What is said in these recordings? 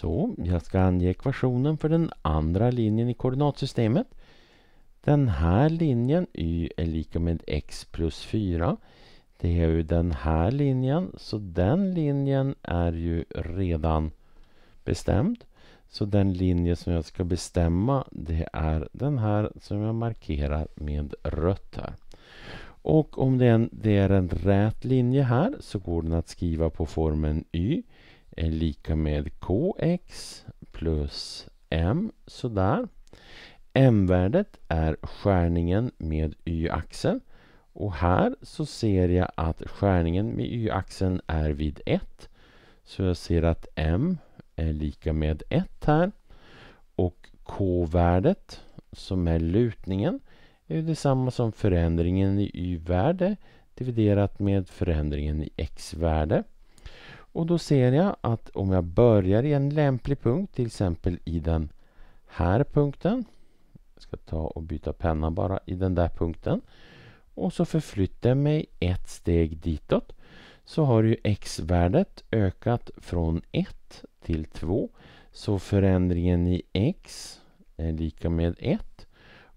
Så, jag ska ange ekvationen för den andra linjen i koordinatsystemet. Den här linjen, y är lika med x plus 4. Det är ju den här linjen, så den linjen är ju redan bestämd. Så den linje som jag ska bestämma, det är den här som jag markerar med rött här. Och om det är en, det är en rät linje här så går den att skriva på formen y är lika med kx plus m, sådär. m-värdet är skärningen med y-axeln. Och här så ser jag att skärningen med y-axeln är vid 1. Så jag ser att m är lika med 1 här. Och k-värdet, som är lutningen, är detsamma som förändringen i y-värde dividerat med förändringen i x-värde. Och då ser jag att om jag börjar i en lämplig punkt, till exempel i den här punkten. Jag ska ta och byta penna bara i den där punkten. Och så förflyttar jag mig ett steg ditåt. Så har ju x-värdet ökat från 1 till 2. Så förändringen i x är lika med 1.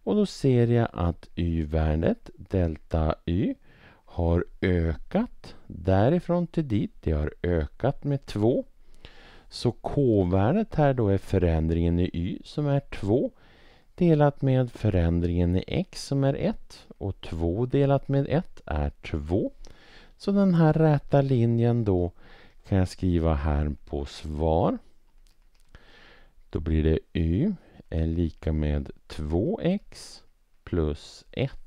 Och då ser jag att y-värdet, delta y, har ökat därifrån till dit. Det har ökat med 2. Så k-värdet här då är förändringen i y som är 2 delat med förändringen i x som är 1 och 2 delat med 1 är 2. Så den här räta linjen då kan jag skriva här på svar. Då blir det y är lika med 2x plus 1.